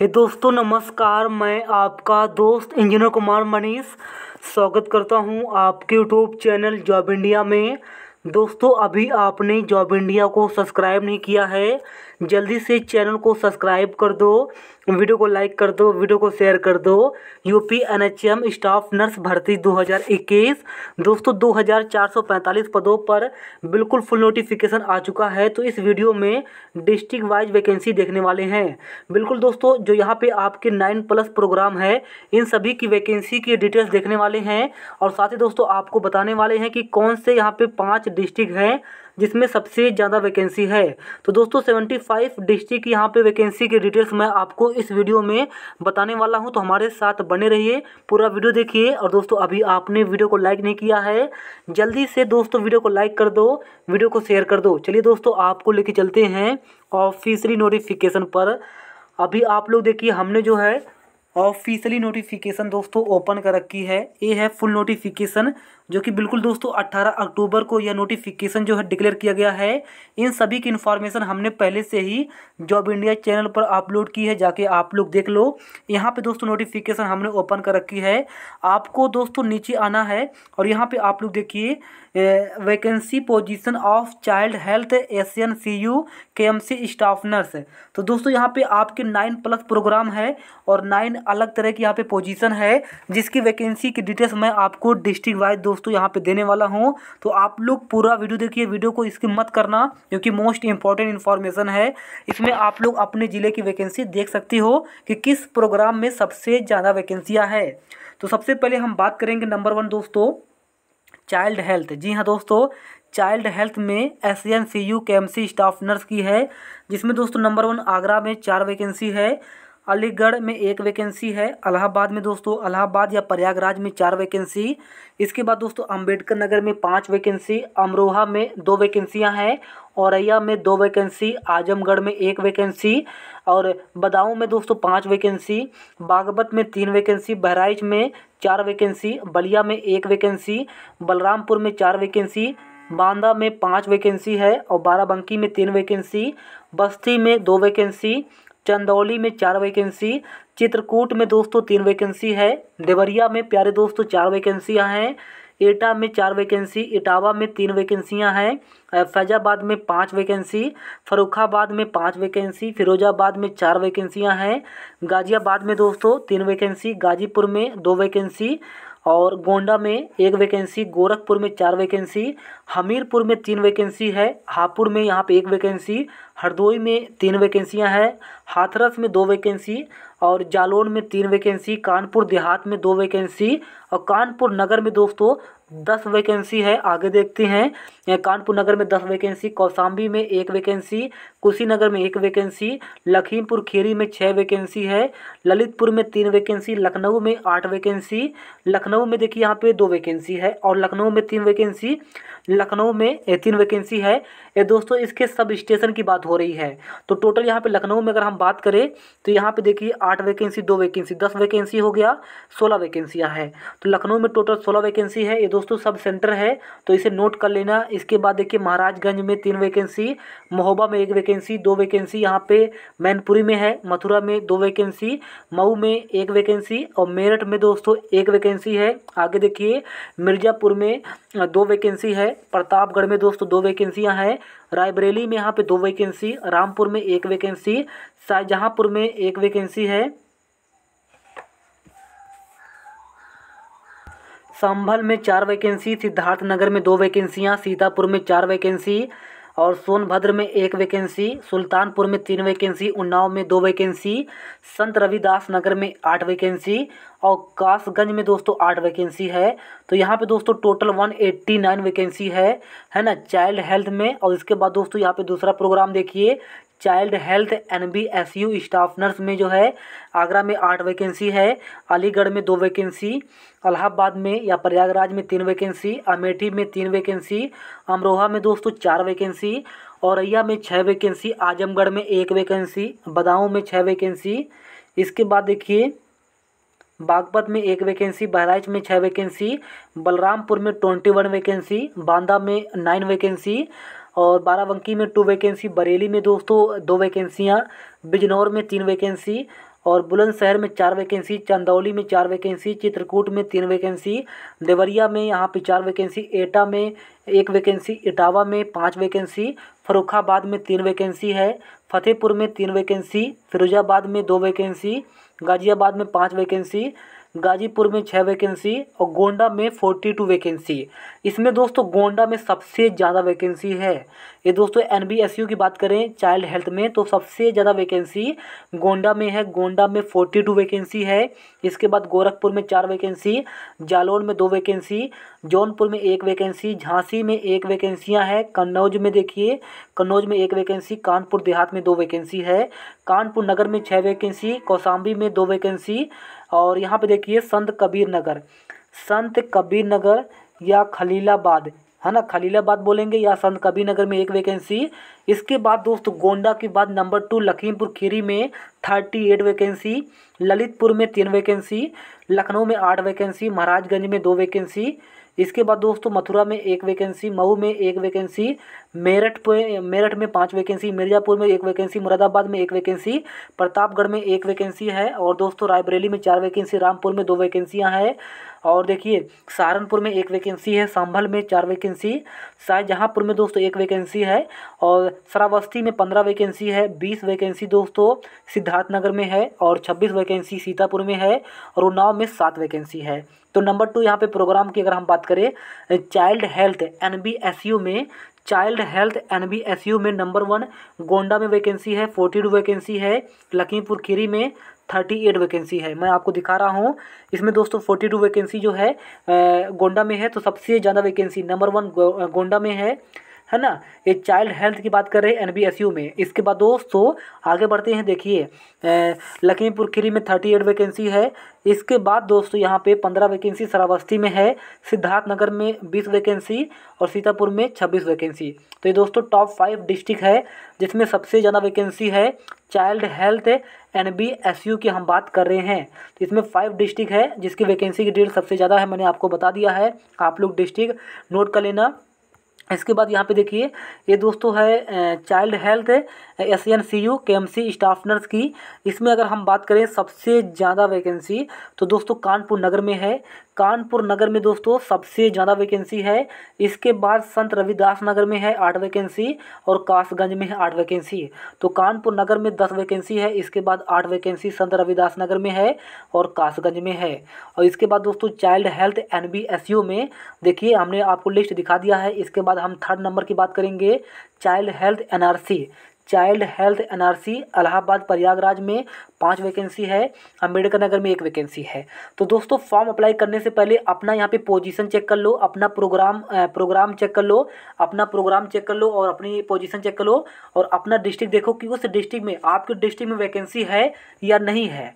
हे दोस्तों नमस्कार मैं आपका दोस्त इंजीनियर कुमार मनीष स्वागत करता हूं आपके यूट्यूब चैनल जॉब इंडिया में दोस्तों अभी आपने जॉब इंडिया को सब्सक्राइब नहीं किया है जल्दी से चैनल को सब्सक्राइब कर दो वीडियो को लाइक कर दो वीडियो को शेयर कर दो यूपी एनएचएम स्टाफ नर्स भर्ती 2021 दोस्तों 2445 पदों पर बिल्कुल फुल नोटिफिकेशन आ चुका है तो इस वीडियो में डिस्ट्रिक्ट वाइज वैकेंसी देखने वाले हैं बिल्कुल दोस्तों जो यहाँ पे आपके नाइन प्लस प्रोग्राम है इन सभी की वैकेंसी की डिटेल्स देखने वाले हैं और साथ ही दोस्तों आपको बताने वाले हैं कि कौन से यहाँ पर पाँच डिस्ट्रिक्ट हैं जिसमें सबसे ज़्यादा वैकेंसी है तो दोस्तों सेवेंटी फाइव डिस्ट्रिक्ट यहाँ पे वैकेंसी की डिटेल्स मैं आपको इस वीडियो में बताने वाला हूँ तो हमारे साथ बने रहिए पूरा वीडियो देखिए और दोस्तों अभी आपने वीडियो को लाइक नहीं किया है जल्दी से दोस्तों वीडियो को लाइक कर दो वीडियो को शेयर कर दो चलिए दोस्तों आपको लेके चलते हैं ऑफिशियली नोटिफिकेशन पर अभी आप लोग देखिए हमने जो है ऑफिशियली नोटिफिकेशन दोस्तों ओपन कर रखी है ये है फुल नोटिफिकेशन जो कि बिल्कुल दोस्तों 18 अक्टूबर को यह नोटिफिकेशन जो है डिक्लेयर किया गया है इन सभी की इन्फॉर्मेशन हमने पहले से ही जॉब इंडिया चैनल पर अपलोड की है जाके आप लोग देख लो यहाँ पे दोस्तों नोटिफिकेशन हमने ओपन कर रखी है आपको दोस्तों नीचे आना है और यहाँ पे आप लोग देखिए vacancy position of child health Asian C U K M C staff nurse तो दोस्तों यहाँ पे आपके नाइन प्लस प्रोग्राम है और नाइन अलग तरह की यहाँ पे पोजिशन है जिसकी वैकेंसी की डिटेल्स मैं आपको डिस्ट्रिक्ट वाइज दो दोस्तों यहाँ पे देने वाला हूँ तो आप लोग पूरा वीडियो देखिए वीडियो को इसकी मत करना क्योंकि मोस्ट इंपॉर्टेंट इन्फॉर्मेशन है इसमें आप लोग अपने ज़िले की वैकेंसी देख सकती हो कि किस प्रोग्राम में सबसे ज़्यादा वैकेंसियाँ है तो सबसे पहले हम बात करेंगे नंबर वन दोस्तों चाइल्ड हेल्थ जी हाँ दोस्तों चाइल्ड हेल्थ में S N C U K M C staff nurse की है जिसमें दोस्तों नंबर वन आगरा में चार वैकेंसी है अलीगढ़ में एक वैकेंसी है अलाहाबाद में दोस्तों अलाहाबाद या प्रयागराज में चार वैकेंसी इसके बाद दोस्तों अंबेडकर नगर में पाँच वैकेंसी अमरोहा में दो वैकेंसियां हैं औरैया में दो वैकेंसी आजमगढ़ में एक वैकेंसी और बदाऊं में दोस्तों पाँच वैकेंसी बागपत में तीन वैकेंसी बहराइच में चार वैकेंसी बलिया में एक वैकेंसी बलरामपुर में चार वैकेंसी बांदा में पाँच वैकेंसी है और बाराबंकी में तीन वैकेंसी बस्ती में दो वैकेंसी चंदौली में चार वैकेंसी चित्रकूट में दोस्तों तीन वैकेंसी है देवरिया में प्यारे दोस्तों चार वैकेंसियाँ हैं एटा में चार वैकेंसी इटावा में तीन वैकेंसियां हैं फैजाबाद में पाँच वैकेंसी फरुखाबाद में पाँच वैकेंसी फिरोजाबाद में चार वैकेंसियां हैं गाज़ियाबाद में दोस्तों तीन वैकेंसी गाज़ीपुर में दो वैकेंसी और गोंडा में एक वैकेंसी गोरखपुर में चार वैकेंसी हमीरपुर में तीन वैकेंसी है हापुड़ में यहाँ पे एक वैकेंसी हरदोई में तीन वैकेंसियाँ हैं हाथरस में दो वैकेंसी और जालौन में तीन वैकेंसी कानपुर देहात में दो वैकेंसी और कानपुर नगर में दोस्तों दस वैकेंसी है आगे देखते हैं कानपुर नगर में दस वैकेंसी कौसाम्बी में एक वैकेंसी कुशीनगर में एक वैकेंसी लखीमपुर खीरी में छः वैकेंसी है ललितपुर में तीन वैकेंसी लखनऊ में आठ वैकेंसी लखनऊ में देखिए यहाँ पे दो वैकेंसी है और लखनऊ में तीन वैकेंसी लखनऊ में तीन वैकेंसी है ये दोस्तों इसके सब स्टेशन की बात हो रही है तो टोटल यहाँ पे लखनऊ में अगर हम बात करें तो यहाँ पे देखिए आठ वैकेंसी दो वैकेंसी दस वैकेंसी हो गया सोलह वैकेंसियाँ हैं तो लखनऊ में टोटल सोलह वैकेंसी है ये दोस्तों सब सेंटर है तो इसे नोट कर लेना इसके बाद देखिए महाराजगंज में तीन वैकेंसी महोबा में एक वैकेंसी दो वैकेंसी यहाँ पे मैनपुरी में है मथुरा में दो वैकेंसी मऊ में एक वैकेंसी और मेरठ में दोस्तों एक वैकेंसी है आगे देखिए मिर्ज़ापुर में दो वैकेंसी है प्रतापगढ़ में दोस्तों दो वैकेंसियाँ हैं रायबरेली में यहाँ पर दो वैकेंसी रामपुर में एक वैकेंसी शाहजहाँपुर में एक वैकेंसी है संभल में चार वैकेंसी सिद्धार्थनगर में दो वैकेंसियाँ सीतापुर में चार वैकेंसी और सोनभद्र में एक वैकेंसी सुल्तानपुर में तीन वैकेंसी उन्नाव में दो वैकेंसी संत रविदास नगर में आठ वैकेंसी और कासगंज में दोस्तों आठ वैकेंसी है तो यहाँ पे दोस्तों total one eighty nine vacancy है है ना चाइल्ड हेल्थ में और इसके बाद दोस्तों यहाँ पे दूसरा प्रोग्राम देखिए child health N B S U staff nurse में जो है आगरा में आठ वैकेंसी है अलीगढ़ में दो वैकेंसी अलाहाबाद में या प्रयागराज में तीन वैकेंसी अमेठी में तीन वैकेंसी अमरोहा में दोस्तों चार वैकेंसी औरैया में छः वैकेंसी आजमगढ़ में एक वैकेंसी बदाऊँ में छः वैकेंसी इसके बाद देखिए बागपत में एक वैकेंसी बहराइच में छः वैकेंसी बलरामपुर में ट्वेंटी वन वैकेंसी बांदा में नाइन वैकेंसी और बाराबंकी में टू वैकेंसी बरेली में दोस्तों दो वैकेंसियाँ बिजनौर में तीन वैकेंसी और बुलंदशहर में चार वैकेंसी चंदौली में चार वैकेंसी चित्रकूट में तीन वैकेंसी देवरिया में यहाँ पे चार वैकेंसी एटा में एक वैकेंसी इटावा में पाँच वैकेंसी फरुखाबाद में तीन वैकेंसी है फतेहपुर में तीन वैकेंसी फिरोजाबाद में दो वैकेंसी गाज़ियाबाद में पाँच वैकेंसी गाजीपुर में छः वैकेंसी और गोंडा में फोर्टी टू वैकेंसी इसमें दोस्तों गोंडा में सबसे ज़्यादा वैकेंसी है ये दोस्तों एन की बात करें चाइल्ड हेल्थ में तो सबसे ज़्यादा वैकेंसी गोंडा में है गोंडा में फोर्टी टू वैकेंसी है इसके बाद गोरखपुर में चार वैकेंसी जालौन में दो वैकेंसी जौनपुर में एक वैकेंसी झांसी में एक वैकेंसियाँ हैं कन्नौज में देखिए कन्नौज में एक वैकेंसी कानपुर देहात में दो वैकेंसी है कानपुर नगर में छः वैकेंसी कौसाम्बी में दो वैकेंसी और यहाँ पे देखिए संत कबीर नगर संत कबीर नगर या खलीलाबाद है ना खलीलाबाद बोलेंगे या संत कबीर नगर में एक वैकेंसी इसके बाद दोस्त गोंडा के बाद नंबर टू लखीमपुर खीरी में थर्टी एट वैकेंसी ललितपुर में तीन वैकेंसी लखनऊ में आठ वैकेंसी महाराजगंज में दो वैकेंसी इसके बाद दोस्तों मथुरा में एक वैकेंसी मऊ में एक वैकेंसी मेरठ पे मेरठ में पाँच वैकेंसी मिर्ज़ापुर में एक वैकेंसी मुरादाबाद में एक वैकेंसी प्रतापगढ़ में एक वैकेंसी है और दोस्तों रायबरेली में चार वैकेंसी रामपुर में दो वैकेंसियां हैं और देखिए सहारनपुर में एक वैकेंसी है संभल में चार वैकेंसी शाहजहाँपुर में दोस्तों एक वैकेंसी है और श्रावस्ती में पंद्रह वैकेंसी है बीस वैकेंसी दोस्तों सिद्धार्थनगर में है और छब्बीस वैकेंसी सीतापुर में है और उन्नाव में सात वैकेंसी है तो नंबर टू यहाँ पे प्रोग्राम की अगर हम बात करें चाइल्ड हेल्थ एन में चाइल्ड हेल्थ यू में नंबर वन गोंडा में वैकेंसी है फोर्टी टू वैकेंसी है लखीमपुर खीरी में थर्टी एट वैकेंसी है मैं आपको दिखा रहा हूँ इसमें दोस्तों फोर्टी टू वैकेंसी जो है गोंडा में है तो सबसे ज़्यादा वैकेंसी नंबर वन गोंडा में है है ना ये चाइल्ड हेल्थ की बात कर रहे हैं एन में इसके बाद दोस्तों आगे बढ़ते हैं देखिए लखीमपुर खीरी में थर्टी एट वैकेंसी है इसके बाद दोस्तों यहाँ पे पंद्रह वैकेंसी सराबस्ती में है सिद्धार्थनगर में बीस वैकेंसी और सीतापुर में छब्बीस वैकेंसी तो ये दोस्तों टॉप फाइव डिस्ट्रिक्ट है जिसमें सबसे ज़्यादा वैकेंसी है child health N B S U की हम बात कर रहे हैं तो इसमें फाइव डिस्ट्रिक्ट है जिसकी वैकेंसी की डेट सबसे ज़्यादा है मैंने आपको बता दिया है आप लोग डिस्ट्रिक्ट नोट कर लेना इसके बाद यहाँ पे देखिए ये दोस्तों है child health S N C U K M C staff nurse की इसमें अगर हम बात करें सबसे ज़्यादा वैकेंसी तो दोस्तों कानपुर नगर में है कानपुर नगर में दोस्तों सबसे ज़्यादा वैकेंसी है इसके बाद संत रविदास नगर में है आठ वैकेंसी और कासगंज में है आठ वैकेंसी तो कानपुर नगर में दस वैकेंसी है इसके बाद आठ वैकेंसी संत रविदास नगर में है और कासगंज में है और इसके बाद दोस्तों चाइल्ड हेल्थ एन में देखिए हमने आपको लिस्ट दिखा दिया है इसके बाद हम थर्ड नंबर की बात करेंगे child health N child health NRC Allahabad Prayagraj में पाँच वैकेंसी है अम्बेडकर नगर में एक वैकेंसी है तो दोस्तों फॉर्म अप्लाई करने से पहले अपना यहाँ पे पोजीशन चेक कर लो अपना प्रोग्राम प्रोग्राम चेक कर लो अपना प्रोग्राम चेक कर लो और अपनी पोजीशन चेक कर लो और अपना डिस्ट्रिक्ट देखो कि उस डिस्ट्रिक्ट में आपके डिस्ट्रिक्ट में वैकेंसी है या नहीं है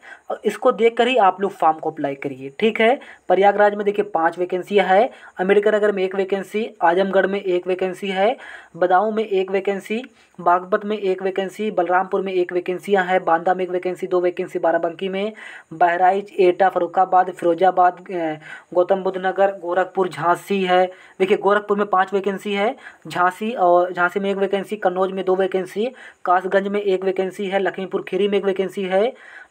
इसको देख कर ही आप लोग फॉर्म को अप्लाई करिए ठीक है प्रयागराज में देखिए पाँच वैकेंसियाँ है अम्बेडकर नगर में एक वैकेंसी आजमगढ़ में एक वैकेंसी है बदाऊँ में एक वैकेंसी बागपत में एक वैकेंसी बलरामपुर में एक वैकेंसियां हैं बांदा में एक वैकेंसी दो वैकेंसी बाराबंकी में बहराइच एटा फरुखाबाद फिरोजाबाद अं, गौतम बुद्ध नगर गोरखपुर झांसी है देखिए गोरखपुर में पाँच वैकेंसी है झांसी और झांसी में एक वैकेंसी कन्नौज में दो वैकेंसी कासगंज में एक वैकेंसी है लखीमपुर खीरी में एक वैकेंसी है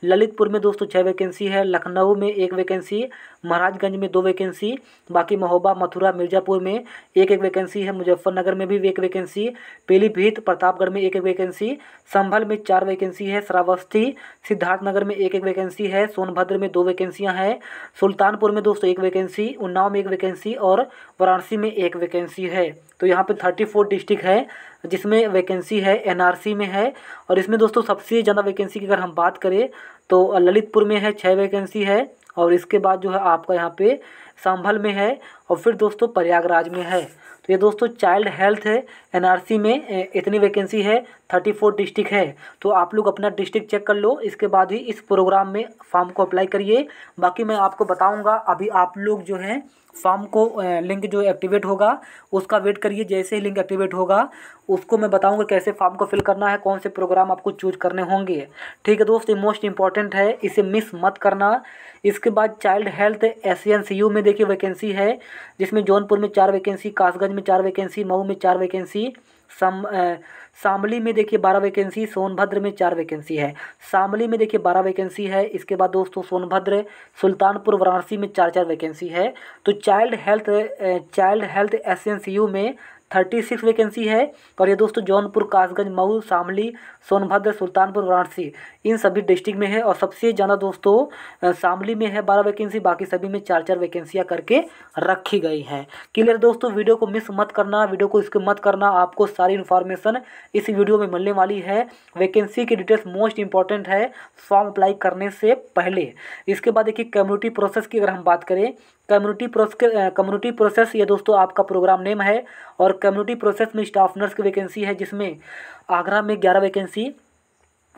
ललितपुर में दोस्तों छः वैकेंसी है लखनऊ में एक वैकेंसी महाराजगंज में दो वैकेंसी बाकी महोबा मथुरा मिर्ज़ापुर में एक एक वैकेंसी है मुजफ्फरनगर में भी एक वैकेंसी पीलीभीत प्रतापगढ़ में एक एक वैकेंसी संभल में चार वैकेंसी है श्रावस्ती सिद्धार्थनगर में एक एक वैकेंसी है सोनभद्र में दो वैकेंसियाँ हैं सुल्तानपुर में दोस्तों एक वैकेंसी उन्नाव में एक वैकेंसी और वाराणसी में एक वैकेंसी है तो यहाँ पर थर्टी डिस्ट्रिक्ट है जिसमें वैकेंसी है एनआरसी में है और इसमें दोस्तों सबसे ज़्यादा वैकेंसी की अगर हम बात करें तो ललितपुर में है छः वैकेंसी है और इसके बाद जो है आपका यहाँ पे संभल में है और फिर दोस्तों प्रयागराज में है तो ये दोस्तों चाइल्ड हेल्थ है एनआरसी में इतनी वैकेंसी है थर्टी फोर डिस्ट्रिक्ट है तो आप लोग अपना डिस्ट्रिक्ट चेक कर लो इसके बाद ही इस प्रोग्राम में फॉर्म को अप्लाई करिए बाकी मैं आपको बताऊंगा अभी आप लोग जो हैं फॉर्म को लिंक जो एक्टिवेट होगा उसका वेट करिए जैसे ही लिंक एक्टिवेट होगा उसको मैं बताऊंगा कैसे फॉर्म को फिल करना है कौन से प्रोग्राम आपको चूज करने होंगे ठीक है दोस्त ये मोस्ट इंपॉर्टेंट है इसे मिस मत करना इसके बाद चाइल्ड हेल्थ एस में देखिए वैकेंसी है जिसमें जौनपुर में चार वैकेंसी कासगंज में चार वैकेंसी मऊ में चार वैकेंसी सम शामली में देखिए बारह वैकेंसी सोनभद्र में चार वैकेंसी है शामली में देखिए बारह वैकेंसी है इसके बाद दोस्तों सोनभद्र सुल्तानपुर वाराणसी में चार चार वैकेंसी है तो child health child health S में थर्टी सिक्स वैकेंसी है और ये दोस्तों जौनपुर कासगंज मऊ शामली सोनभद्र सुल्तानपुर वाराणसी इन सभी डिस्ट्रिक्ट में है और सबसे ज़्यादा दोस्तों शामली में है बारह वैकेंसी बाकी सभी में चार चार वैकेंसियाँ करके रखी गई हैं क्लियर दोस्तों वीडियो को मिस मत करना वीडियो को इसको मत करना आपको सारी इन्फॉर्मेशन इस वीडियो में मिलने वाली है वैकेंसी की डिटेल्स मोस्ट इंपॉर्टेंट है फॉर्म अप्लाई करने से पहले इसके बाद देखिए कम्युनिटी प्रोसेस की अगर हम बात करें कम्युनिटी प्रोसेस कम्युनिटी प्रोसेस ये दोस्तों आपका प्रोग्राम नेम है और कम्युनिटी प्रोसेस में स्टाफ नर्स की वैकेंसी है जिसमें आगरा में ग्यारह वैकेंसी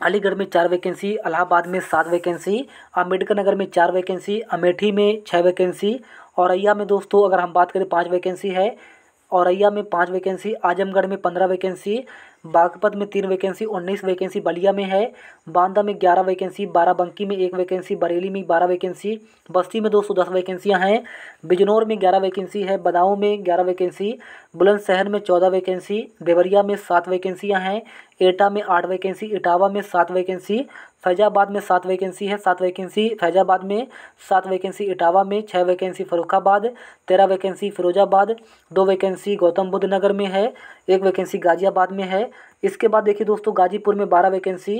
अलीगढ़ में चार वैकेंसी अलाहाबाद में सात वैकेंसी अम्बेडकर नगर में चार वैकेंसी अमेठी में छः वैकेंसी औरैया में दोस्तों अगर हम बात करें पाँच वैकेंसी है औरैया में पाँच वैकेंसी आजमगढ़ में पंद्रह वैकेंसी बागपत में तीन वैकेंसी उन्नीस वैकेंसी बलिया में है बांदा में ग्यारह वैकेंसी बाराबंकी में एक वैकेंसी बरेली में बारह वैकेंसी बस्ती में दो सौ दस वैकेंसियाँ हैं बिजनौर में ग्यारह वैकेंसी है बदाऊँ में ग्यारह वैकेंसी बुलंदशहर में चौदह वैकेंसी देवरिया में सात वैकेंसियाँ हैं एटा में आठ वैकेंसी इटावा में सात वैकेंसी फैजाबाद में सात वैकेंसी है सात वैकेंसी फैजाबाद में सात वैकेंसी इटावा में छः वैकेंसी फ़रुखाबाद तेरह वैकेंसी फिरोजाबाद दो वैकेंसी गौतम बुद्ध नगर में है एक वैकेंसी गाज़ियाबाद में है इसके बाद देखिए दोस्तों गाजीपुर में बारह वैकेंसी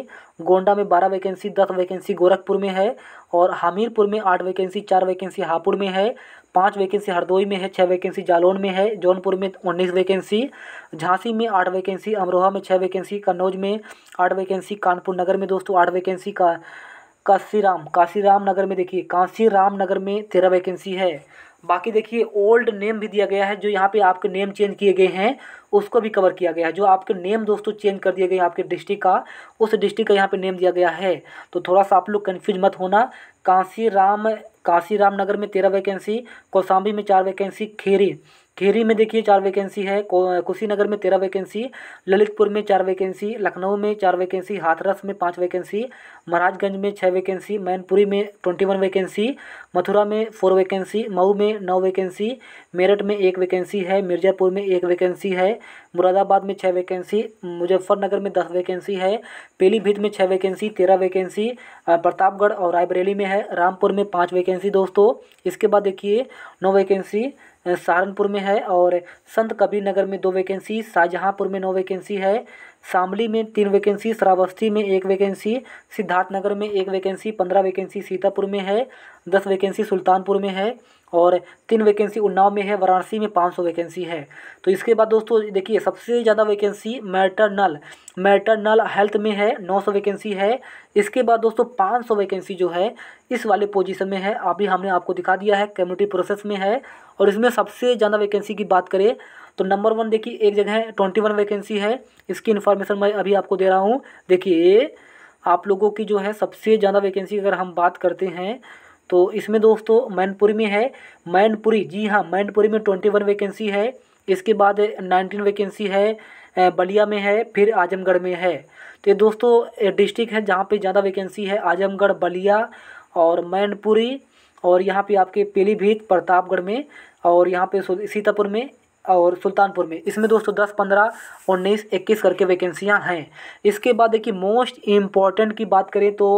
गोंडा में बारह वैकेंसी दस वैकेंसी गोरखपुर में है और हमीरपुर में आठ वैकेंसी चार वैकेंसी हापुड़ में है पाँच वैकेंसी हरदोई में है छः वैकेंसी जालौन में है जौनपुर में उन्नीस वैकेंसी झांसी में आठ वैकेंसी अमरोहा में छः वैकेंसी कन्नौज में आठ वैकेंसी कानपुर नगर में दोस्तों आठ वैकेंसी का काशीराम काशीराम नगर में देखिए काशीराम नगर में तेरह वैकेंसी है बाकी देखिए ओल्ड नेम भी दिया गया है जो यहाँ पे आपके नेम चेंज किए गए हैं उसको भी कवर किया गया है जो आपके नेम दोस्तों चेंज कर दिए गए आपके डिस्ट्रिक्ट का उस डिस्ट्रिक्ट का यहाँ पे नेम दिया गया है तो थोड़ा सा आप लोग कन्फ्यूज मत होना कांसी राम काशी रामनगर में तेरह वैकेंसी कौसाम्बी में चार वैकेंसी खेरी खेरी में देखिए चार वैकेंसी है कुशीनगर में तेरह वैकेंसी ललितपुर में चार वैकेंसी लखनऊ में चार वैकेंसी हाथरस में पाँच वैकेंसी महाराजगंज में छः वैकेंसी मैनपुरी में ट्वेंटी वन वैकेंसी मथुरा में फोर वैकेंसी मऊ में नौ वैकेंसी मेरठ में एक वैकेंसी है मिर्ज़ापुर में एक वैकेंसी है मुरादाबाद में छः वैकेंसी मुजफ्फरनगर में दस वैकेंसी है पीलीभीत में छः वैकेंसी तेरह वैकेंसी प्रतापगढ़ और रायबरेली में है रामपुर में पाँच वैकेंसी दोस्तों इसके बाद देखिए नौ वैकेंसी सहारनपुर में है और संत कबीर नगर में दो वैकेंसी शाहजहाँपुर में नौ वैकेंसी है शामली में तीन वैकेंसी श्रावस्ती में एक वैकेंसी सिद्धार्थनगर में एक वैकेंसी पंद्रह वैकेंसी सीतापुर में है दस वैकेंसी सुल्तानपुर में है और तीन वैकेंसी उन्नाव में है वाराणसी में पाँच सौ वैकेंसी है तो इसके बाद दोस्तों देखिए सबसे ज़्यादा वैकेंसी मैटरनल मैटरनल हेल्थ में है नौ सौ वैकेंसी है इसके बाद दोस्तों पाँच सौ वैकेंसी जो है इस वाले पोजीशन में है अभी हमने आपको दिखा दिया है कम्युनिटी प्रोसेस में है और इसमें सबसे ज़्यादा वैकेंसी की बात करें तो नंबर वन देखिए एक जगह है ट्वेंटी वन वैकेंसी है इसकी इन्फॉर्मेशन मैं अभी आपको दे रहा हूँ देखिए आप लोगों की जो है सबसे ज़्यादा वैकेंसी अगर हम बात करते हैं तो इसमें दोस्तों मैनपुरी में है मैनपुरी जी हाँ मैनपुरी में ट्वेंटी वन वैकेंसी है इसके बाद नाइनटीन वैकेंसी है बलिया में है फिर आजमगढ़ में है तो ये दोस्तों डिस्ट्रिक्ट है जहाँ पे ज़्यादा वैकेंसी है आजमगढ़ बलिया और मैनपुरी और यहाँ पे आपके पीलीभीत प्रतापगढ़ में और यहाँ पे सीतापुर में और सुल्तानपुर में इसमें दोस्तों दस पंद्रह उन्नीस इक्कीस करके वैकेंसियां हैं इसके बाद देखिए मोस्ट इम्पॉर्टेंट की बात करें तो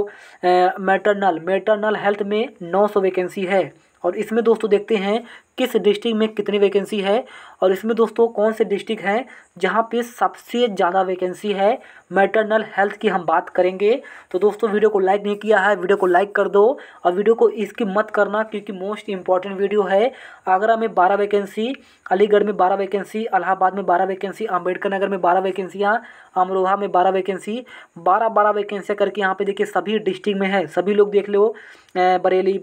मेटरनल मेटरनल हेल्थ में नौ सौ वैकेंसी है और इसमें दोस्तों देखते हैं किस डिस्ट्रिक्ट में कितनी वैकेंसी है और इसमें दोस्तों कौन से डिस्ट्रिक्ट हैं जहाँ पे सबसे ज़्यादा वैकेंसी है मैटरनल हेल्थ की हम बात करेंगे तो दोस्तों वीडियो को लाइक नहीं किया है वीडियो को लाइक कर दो और वीडियो को इसकी मत करना क्योंकि मोस्ट इंपॉर्टेंट वीडियो है आगरा में बारह वैकेंसी अलीगढ़ में बारह वैकेंसी अलाहाबाद में बारह वैकेंसी अम्बेडकर नगर में बारह वैकेंसियाँ अमरोहा में बारह वैकेंसी बारह बारह वैकेंसियाँ करके यहाँ पर देखिए सभी डिस्ट्रिक्ट में है सभी लोग देख लो बरेली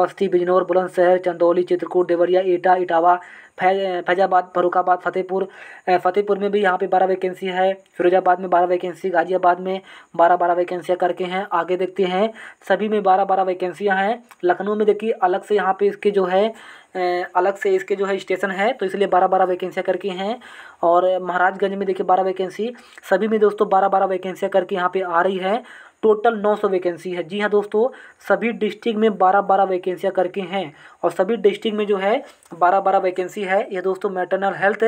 बस्ती बिजनौर बुलंदशहर चंदौली चित्रकूट देवर देवरिया एटा इटावा फैजाबाद फरुखाबाद फतेहपुर फतेहपुर में भी यहाँ पे बारह वैकेंसी है फिरोजाबाद में बारह वैकेंसी गाजियाबाद में बारह बारह वैकेंसियाँ करके हैं आगे देखते हैं सभी में बारह बारह वैकेंसियाँ हैं लखनऊ में देखिए अलग से यहाँ पे इसके जो है अलग से इसके जो है स्टेशन है तो इसलिए बारह बारह वैकेंसियाँ करके हैं और महाराजगंज में देखिए बारह वैकेंसी सभी में दोस्तों बारह बारह वैकेंसियाँ करके यहाँ पर आ रही है टोटल 900 वैकेंसी है जी हाँ दोस्तों सभी डिस्ट्रिक्ट में 12 बारह वैकेंसियाँ करके हैं और सभी डिस्ट्रिक्ट में जो है 12 बारह वैकेंसी है यह दोस्तों मेटरनल हेल्थ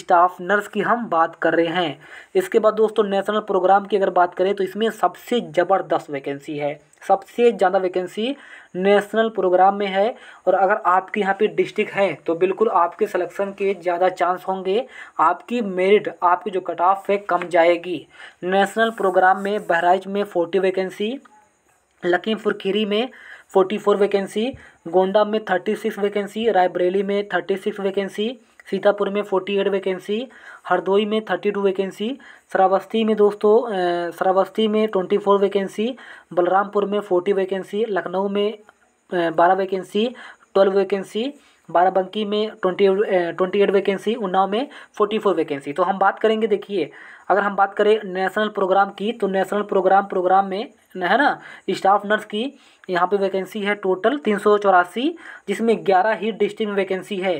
स्टाफ नर्स की हम बात कर रहे हैं इसके बाद दोस्तों नेशनल प्रोग्राम की अगर बात करें तो इसमें सबसे ज़बरदस्त वैकेंसी है सबसे ज़्यादा वैकेंसी नेशनल प्रोग्राम में है और अगर आपके यहाँ पे डिस्ट्रिक्ट है तो बिल्कुल आपके सिलेक्शन के ज़्यादा चांस होंगे आपकी मेरिट आपकी जो कट ऑफ है कम जाएगी नेशनल प्रोग्राम में बहराइच में फोर्टी वैकेंसी लखीमपुर खीरी में फोर्टी फोर वैकेंसी गोंडा में थर्टी सिक्स वैकेंसी रायबरेली में थर्टी सिक्स वैकेंसी सीतापुर में फोर्टी एट वैकेंसी हरदोई में थर्टी टू वैकेंसी श्रावस्ती में दोस्तों श्रावस्ती में ट्वेंटी फोर वैकेंसी बलरामपुर में फोर्टी वैकेंसी लखनऊ में बारह वैकेंसी ट्वेल्व वैकेंसी बाराबंकी में twenty twenty eight vacancy Unnao में फोर्टी फोर वैकेंसी तो हम बात करेंगे देखिए अगर हम बात करें नेशनल प्रोग्राम की तो नेशनल प्रोग्राम प्रोग्राम में है ना स्टाफ नर्स की यहाँ पे वैकेंसी है टोटल तीन सौ चौरासी जिसमें ग्यारह ही डिस्ट्रिक्ट में वैकेंसी है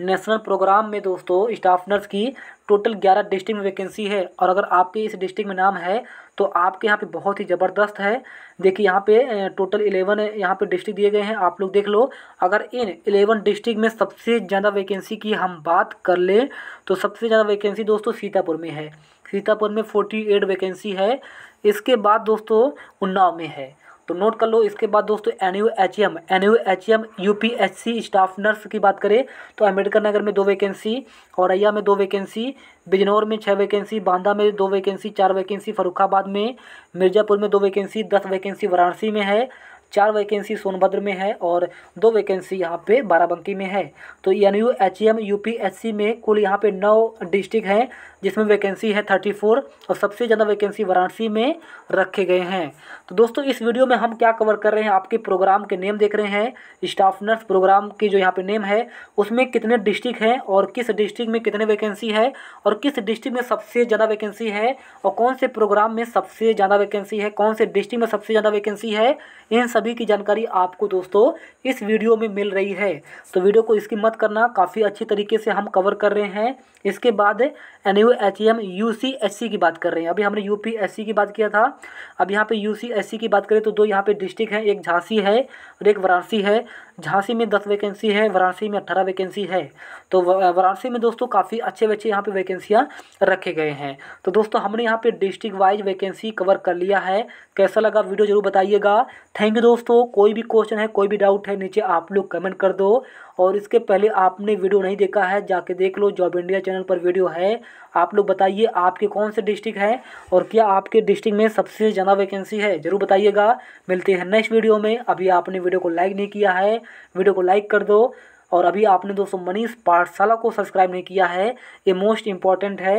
नेशनल प्रोग्राम में दोस्तों स्टाफ नर्स की टोटल ग्यारह डिस्ट्रिक्ट में वैकेंसी है और अगर आपके इस डिस्ट्रिक्ट में नाम है तो आपके यहाँ पे बहुत ही ज़बरदस्त है देखिए यहाँ पे टोटल इलेवन यहाँ पे डिस्ट्रिक्ट दिए गए हैं आप लोग देख लो अगर इन इलेवन डिस्ट्रिक्ट में सबसे ज़्यादा वैकेंसी की हम बात कर लें तो सबसे ज़्यादा वैकेंसी दोस्तों सीतापुर में है सीतापुर में फोर्टी एट वैकेंसी है इसके बाद दोस्तों उन्नाव में है तो नोट कर लो इसके बाद दोस्तों N U H M N U H M U P H C staff nurse की बात करें तो अम्बेडकर नगर में दो वैकेंसी औरैया में दो वैकेंसी बिजनौर में छः वैकेंसी बांदा में दो वैकेंसी चार वैकेंसी फरुखाबाद में मिर्ज़ापुर में दो वैकेंसी दस वैकेंसी वाराणसी में है चार वैकेंसी सोनभद्र में है और दो वैकेंसी यहाँ पे बाराबंकी में है तो N U H M U P H C में कुल यहाँ पे नौ डिस्ट्रिक्ट हैं जिसमें वैकेंसी है थर्टी फोर और सबसे ज़्यादा वैकेंसी वाराणसी में रखे गए हैं तो दोस्तों इस वीडियो में हम क्या कवर कर रहे हैं आपके प्रोग्राम के नेम देख रहे हैं स्टाफ नर्स प्रोग्राम की जो यहाँ पे नेम है उसमें कितने डिस्ट्रिक्ट हैं और किस डिस्ट्रिक्ट में कितने वैकेंसी है और किस डिस्ट्रिक्ट में सबसे ज़्यादा वैकेंसी है और कौन से प्रोग्राम में सबसे ज़्यादा वैकेंसी है कौन से डिस्ट्रिक्ट में सबसे ज़्यादा वैकेंसी है इन सब सभी की जानकारी आपको दोस्तों इस वीडियो में मिल रही है तो वीडियो को इसकी मत करना काफ़ी अच्छी तरीके से हम कवर कर रहे हैं इसके बाद N U H M U C S C की बात कर रहे हैं अभी हमने यू पी एस सी की बात किया था अब यहाँ पे यू सी एस सी की बात करें तो दो यहाँ पे डिस्ट्रिक्ट हैं एक झांसी है और एक वाराणसी है झांसी में दस वैकेंसी है वाराणसी में अट्ठारह वैकेंसी है तो वाराणसी में दोस्तों काफ़ी अच्छे अच्छे यहाँ पे वैकेंसियाँ रखे गए हैं तो दोस्तों हमने यहाँ पे डिस्ट्रिक्ट वाइज वैकेंसी कवर कर लिया है कैसा लगा वीडियो जरूर बताइएगा थैंक यू दोस्तों कोई भी क्वेश्चन है कोई भी डाउट है नीचे आप लोग कमेंट कर दो और इसके पहले आपने वीडियो नहीं देखा है जाके देख लो जॉब इंडिया चैनल पर वीडियो है आप लोग बताइए आपके कौन से डिस्ट्रिक्ट है और क्या आपके डिस्ट्रिक्ट में सबसे ज़्यादा वैकेंसी है ज़रूर बताइएगा मिलते हैं नेक्स्ट वीडियो में अभी आपने वीडियो को लाइक नहीं किया है वीडियो को लाइक कर दो और अभी आपने दोस्तों मनीष पाठशाला को सब्सक्राइब नहीं किया है ये मोस्ट इम्पॉर्टेंट है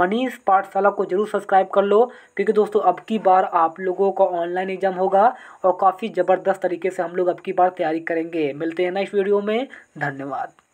मनीष पाठशाला को जरूर सब्सक्राइब कर लो क्योंकि दोस्तों अब की बार आप लोगों का ऑनलाइन एग्जाम होगा और काफ़ी ज़बरदस्त तरीके से हम लोग अब की बार तैयारी करेंगे मिलते हैं नेक्स्ट वीडियो में धन्यवाद